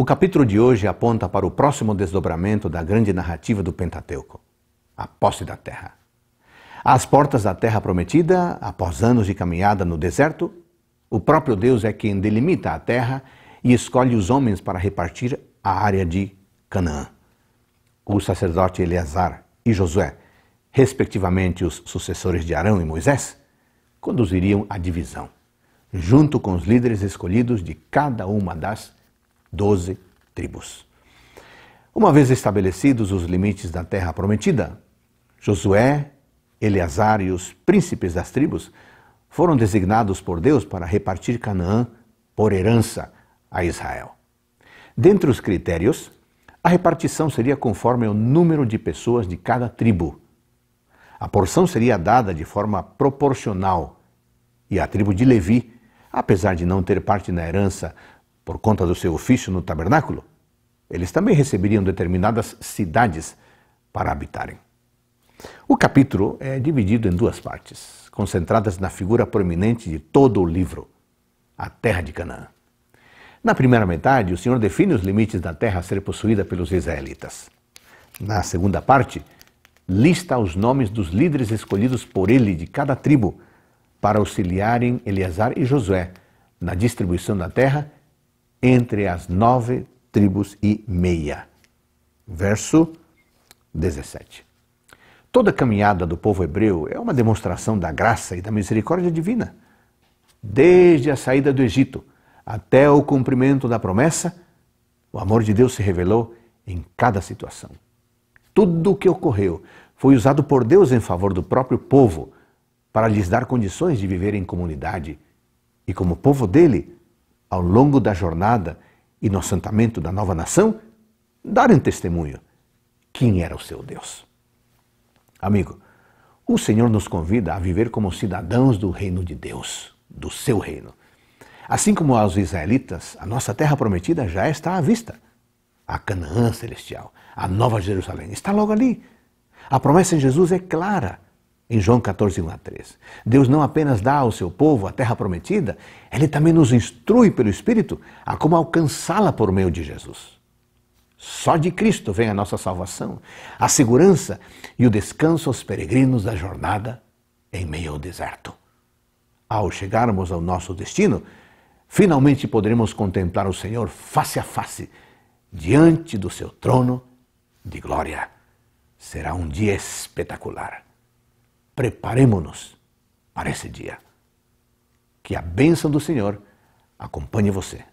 O capítulo de hoje aponta para o próximo desdobramento da grande narrativa do Pentateuco a posse da terra. Às portas da terra prometida, após anos de caminhada no deserto, o próprio Deus é quem delimita a terra e escolhe os homens para repartir a área de Canaã. O sacerdote Eleazar e Josué, respectivamente os sucessores de Arão e Moisés, conduziriam a divisão, junto com os líderes escolhidos de cada uma das doze tribos. Uma vez estabelecidos os limites da terra prometida, Josué, Eleazar e os príncipes das tribos foram designados por Deus para repartir Canaã por herança a Israel. Dentre os critérios, a repartição seria conforme o número de pessoas de cada tribo. A porção seria dada de forma proporcional e a tribo de Levi, apesar de não ter parte na herança por conta do seu ofício no tabernáculo, eles também receberiam determinadas cidades para habitarem. O capítulo é dividido em duas partes, concentradas na figura prominente de todo o livro, a terra de Canaã. Na primeira metade, o Senhor define os limites da terra a ser possuída pelos israelitas. Na segunda parte, lista os nomes dos líderes escolhidos por ele de cada tribo para auxiliarem Eleazar e Josué na distribuição da terra entre as nove tribos e meia. Verso 17. Toda a caminhada do povo hebreu é uma demonstração da graça e da misericórdia divina. Desde a saída do Egito até o cumprimento da promessa, o amor de Deus se revelou em cada situação. Tudo o que ocorreu foi usado por Deus em favor do próprio povo, para lhes dar condições de viver em comunidade e, como povo dele, ao longo da jornada e no assentamento da nova nação, darem testemunho quem era o seu Deus. Amigo, o Senhor nos convida a viver como cidadãos do reino de Deus, do seu reino. Assim como aos israelitas, a nossa terra prometida já está à vista. A Canaã celestial, a Nova Jerusalém, está logo ali. A promessa em Jesus é clara em João 14, 1 a 3. Deus não apenas dá ao seu povo a terra prometida, ele também nos instrui pelo Espírito a como alcançá-la por meio de Jesus. Só de Cristo vem a nossa salvação, a segurança e o descanso aos peregrinos da jornada em meio ao deserto. Ao chegarmos ao nosso destino, finalmente poderemos contemplar o Senhor face a face, diante do seu trono de glória. Será um dia espetacular. Preparemos-nos para esse dia. Que a bênção do Senhor acompanhe você.